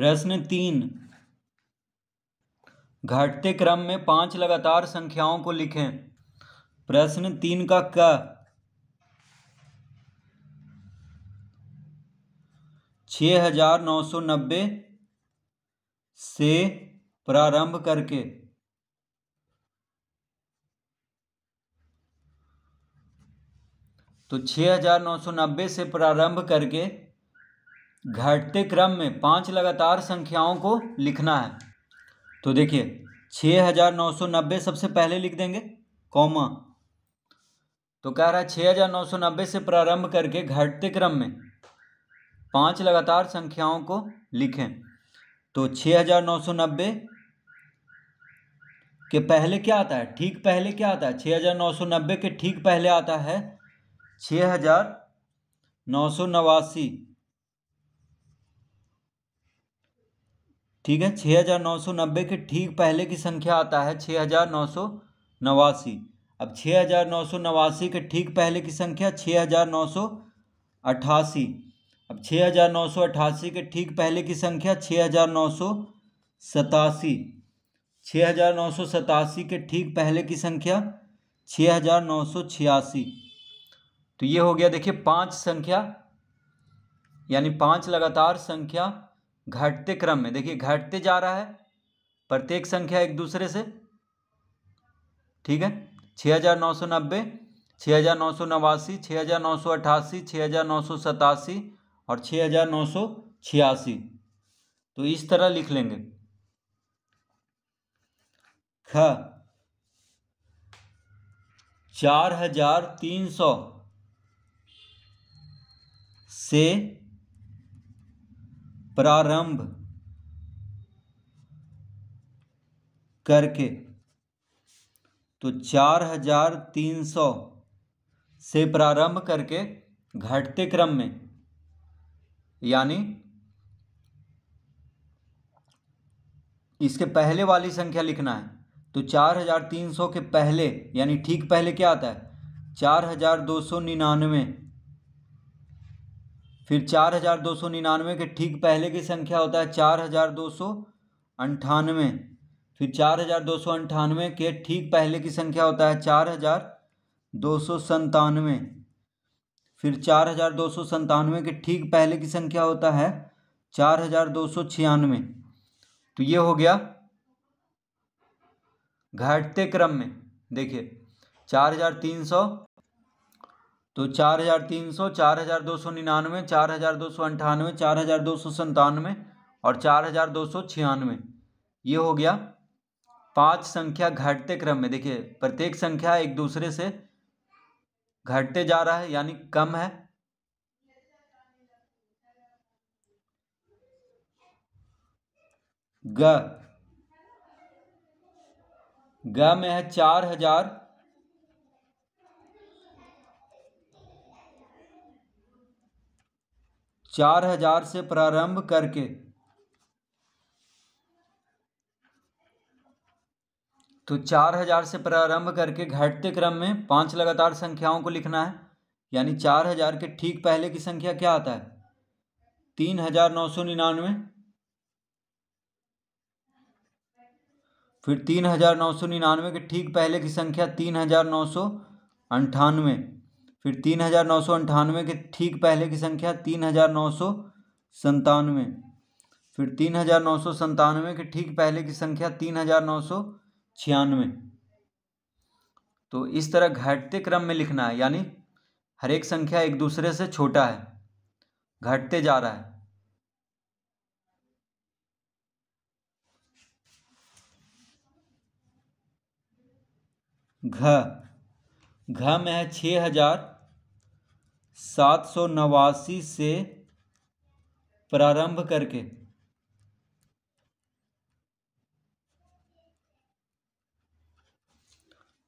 प्रश्न तीन घटते क्रम में पांच लगातार संख्याओं को लिखें प्रश्न तीन का क छ हजार नौ सौ नब्बे से प्रारंभ करके तो नौ सौ नब्बे से प्रारंभ करके घटते क्रम में पांच लगातार संख्याओं को लिखना है तो देखिए छः हजार नौ सौ नब्बे सबसे पहले लिख देंगे कॉमा तो कह रहा है छः हजार नौ सौ नब्बे से प्रारंभ करके घटते क्रम में पांच लगातार संख्याओं को लिखें तो छः हजार नौ सौ नब्बे के पहले क्या आता है ठीक पहले क्या आता है छः हजार नौ सौ नब्बे के ठीक पहले आता है छः हजार नौ सौ नवासी ठीक है छः हजार नौ सौ नब्बे के ठीक पहले की संख्या आता है छः हज़ार नौ सौ नवासी अब छः हज़ार नौ सौ नवासी के ठीक पहले की संख्या छः हज़ार नौ सौ अट्ठासी अब छः हज़ार नौ सौ अट्ठासी के ठीक पहले की संख्या छः हज़ार नौ सौ सतासी छः हज़ार नौ सौ सतासी के ठीक पहले की संख्या छः हज़ार नौ सौ छियासी तो ये हो गया देखिए पांच संख्या यानी पांच लगातार संख्या घटते क्रम में देखिए घटते जा रहा है प्रत्येक संख्या एक दूसरे से ठीक है छः हज़ार नौ सौ नब्बे छः हज़ार नौ सौ नवासी छः हज़ार नौ सौ अट्ठासी छः हज़ार नौ सौ सतासी और छः हज़ार नौ सौ छियासी तो इस तरह लिख लेंगे ख चार हजार तीन सौ से प्रारंभ करके तो चार हजार तीन सौ से प्रारंभ करके घटते क्रम में यानी इसके पहले वाली संख्या लिखना है तो चार हजार तीन सौ के पहले यानी ठीक पहले क्या आता है चार हजार दो सौ निन्यानवे फिर चार हज़ार दो सौ निन्यानवे के ठीक पहले की संख्या होता है चार हज़ार दो सौ अंठानवे फिर चार हज़ार दो सौ अंठानवे के ठीक पहले की संख्या होता है चार हज़ार दो सौ संतानवे फिर चार हज़ार दो सौ संतानवे के ठीक पहले की संख्या होता है चार हज़ार दो सौ छियानवे तो ये हो गया घटते क्रम में देखिए चार हज़ार तीन सौ तो चार हजार तीन सौ चार हजार दो सौ निन्यानवे चार हजार दो सौ अंठानवे चार हजार दो सौ संतानवे और चार हजार दो सौ छियानवे ये हो गया पांच संख्या घटते क्रम में देखिए प्रत्येक संख्या एक दूसरे से घटते जा रहा है यानी कम है ग में है चार हजार चार हजार से प्रारंभ करके तो चार हजार से प्रारंभ करके घटते क्रम में पांच लगातार संख्याओं को लिखना है यानी चार हजार के ठीक पहले की संख्या क्या आता है तीन हजार नौ सौ निन्यानवे फिर तीन हजार नौ सौ निन्यानवे के ठीक पहले की संख्या तीन हजार नौ सौ अंठानवे फिर तीन हजार नौ सौ अंठानवे के ठीक पहले की संख्या तीन हजार नौ सौ संतानवे फिर तीन हजार नौ सौ संतानवे के ठीक पहले की संख्या तीन हजार नौ सौ छियानवे तो इस तरह घटते क्रम में लिखना है यानी हर एक संख्या एक दूसरे से छोटा है घटते जा रहा है घ घ में है छः हजार सात सौ नवासी से प्रारंभ करके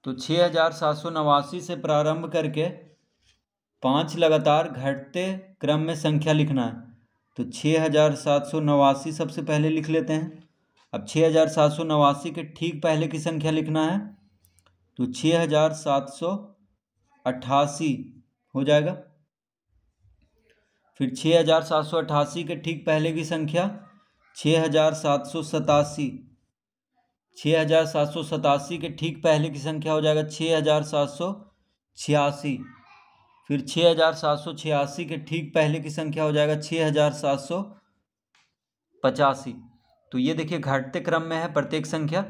तो छः हजार सात सौ नवासी से प्रारंभ करके पांच लगातार घटते क्रम में संख्या लिखना है तो छः हजार सात सौ नवासी सबसे पहले लिख लेते हैं अब छः हजार सात सौ नवासी के ठीक पहले की संख्या लिखना है तो छः हजार सात सौ अट्ठासी हो जाएगा फिर छः हज़ार सात सौ अट्ठासी के ठीक पहले की संख्या छः हज़ार सात सौ सतासी छः हज़ार सात सौ सतासी के ठीक पहले की संख्या हो जाएगा छः हज़ार सात सौ छियासी फिर छः हज़ार सात सौ छियासी के ठीक पहले की संख्या हो जाएगा छः हज़ार सात सौ पचासी तो ये देखिए घटते क्रम में है प्रत्येक संख्या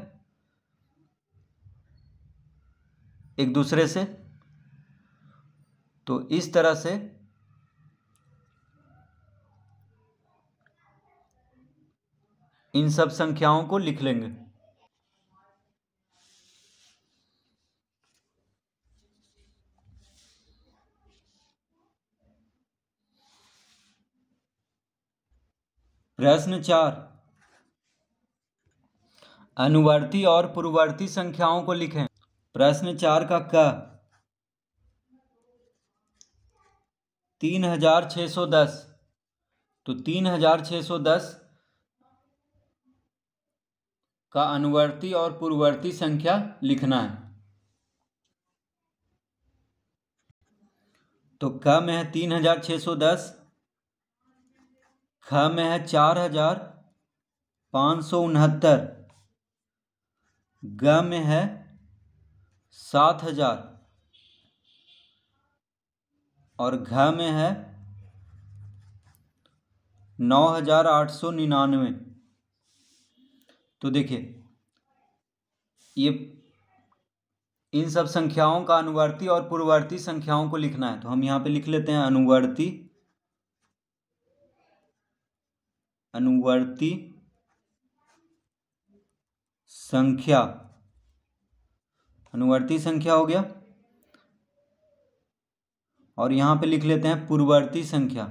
एक दूसरे से तो इस तरह से इन सब संख्याओं को लिख लेंगे प्रश्न चार अनुवर्ती और पूर्ववर्ती संख्याओं को लिखें प्रश्न चार का क तीन हजार छः सौ दस तो तीन हजार छः सौ दस का अनुवर्ती और पूर्ववर्ती संख्या लिखना है तो क में है तीन हजार छः सौ दस ख में है चार हजार पाँच सौ उनहत्तर ग में है सात हजार और घ में है नौ हजार आठ सौ निन्यानवे तो देखिए ये इन सब संख्याओं का अनुवर्ती और पूर्ववर्ती संख्याओं को लिखना है तो हम यहां पे लिख लेते हैं अनुवर्ती अनुवर्ती संख्या अनुवर्ती संख्या हो गया और यहां पे लिख लेते हैं पूर्ववर्ती संख्या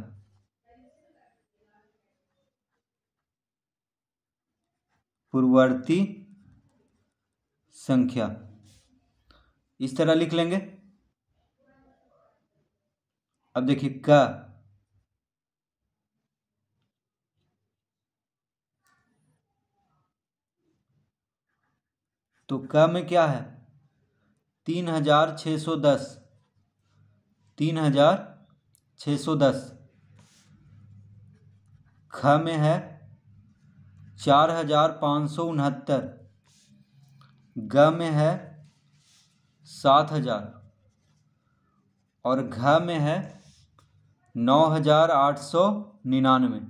पूर्ववर्ती संख्या इस तरह लिख लेंगे अब देखिए क तो क में क्या है तीन हजार छ सौ दस तीन हजार छ सौ दस ख में है चार हजार पाँच सौ उनहत्तर ग में है सात हजार और घ में है नौ हजार आठ सौ निन्यानवे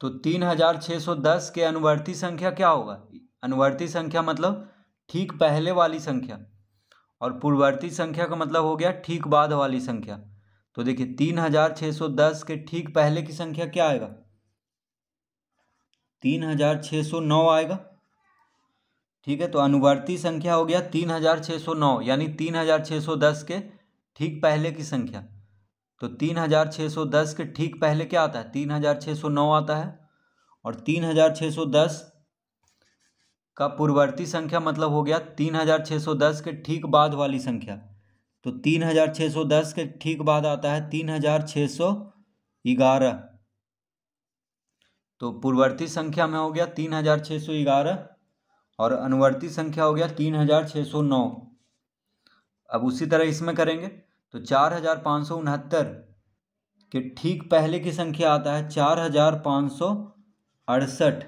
तो तीन हजार छः सौ दस के अनुवर्ती संख्या क्या होगा अनुवर्ती संख्या मतलब ठीक पहले वाली संख्या और पूर्ववर्ती संख्या का मतलब हो गया ठीक बाद वाली संख्या तो देखिए तीन हजार छः सौ दस के ठीक पहले की संख्या क्या आएगा तीन हजार छः सौ नौ आएगा ठीक है तो अनुवर्ती संख्या हो गया तीन हजार छः सौ नौ यानी तीन हजार छः सौ दस के ठीक पहले की संख्या तो तीन हजार छः सौ दस के ठीक पहले क्या आता है तीन हजार छः सौ नौ आता है और तीन हजार छः सौ दस का पूर्ववर्ती संख्या मतलब हो गया तीन हजार छः सौ दस के ठीक बाद वाली संख्या तो तीन हजार छः सौ दस के ठीक बाद आता है तीन हजार छः सौ ग्यारह तो पूर्ववर्ती संख्या में हो गया तीन हजार छः सौ ग्यारह और अनुवर्ती संख्या हो गया तीन हजार छः सौ नौ अब उसी तरह इसमें करेंगे तो चार हजार पाँच सौ उनहत्तर के ठीक पहले की संख्या आता है चार हजार पाँच सौ अड़सठ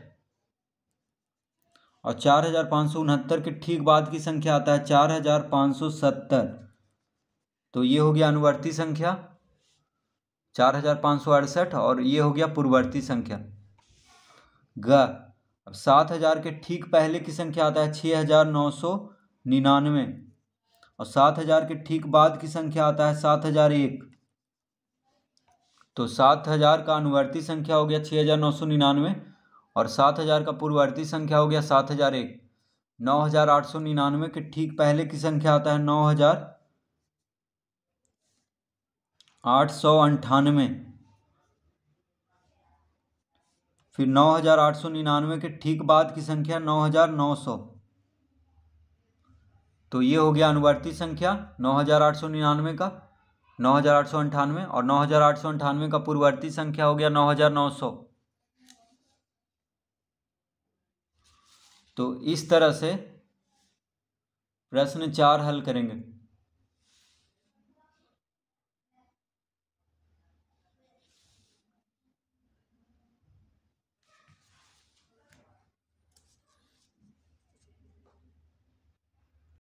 और चार हजार पाँच सौ उनहत्तर के ठीक बाद की संख्या आता है चार हजार पाँच सौ सत्तर तो ये हो गया अनुवर्ती संख्या चार हजार पाँच सौ अड़सठ और ये हो गया पूर्ववर्ती संख्या ग अब सात हजार के ठीक पहले की संख्या आता है छः हजार नौ सौ निन्यानवे और सात हजार के ठीक बाद की संख्या आता है सात हजार एक तो सात हजार का अनुवर्ती संख्या हो गया छः हजार नौ सौ निन्यानवे और सात हजार का पूर्ववर्ती संख्या हो गया सात हजार एक नौ हजार आठ सौ निन्यानवे के ठीक पहले की संख्या आता है नौ हजार आठ सौ अंठानवे फिर नौ हजार आठ सौ निन्यानवे के ठीक बाद की संख्या नौ हजार नौ सौ तो ये हो गया अनुवर्ती संख्या नौ हजार आठ सौ निन्यानवे का नौ हजार आठ सौ अंठानवे और नौ हजार आठ सौ अंठानवे का पूर्ववर्ती संख्या हो गया नौ हजार नौ सौ तो इस तरह से प्रश्न चार हल करेंगे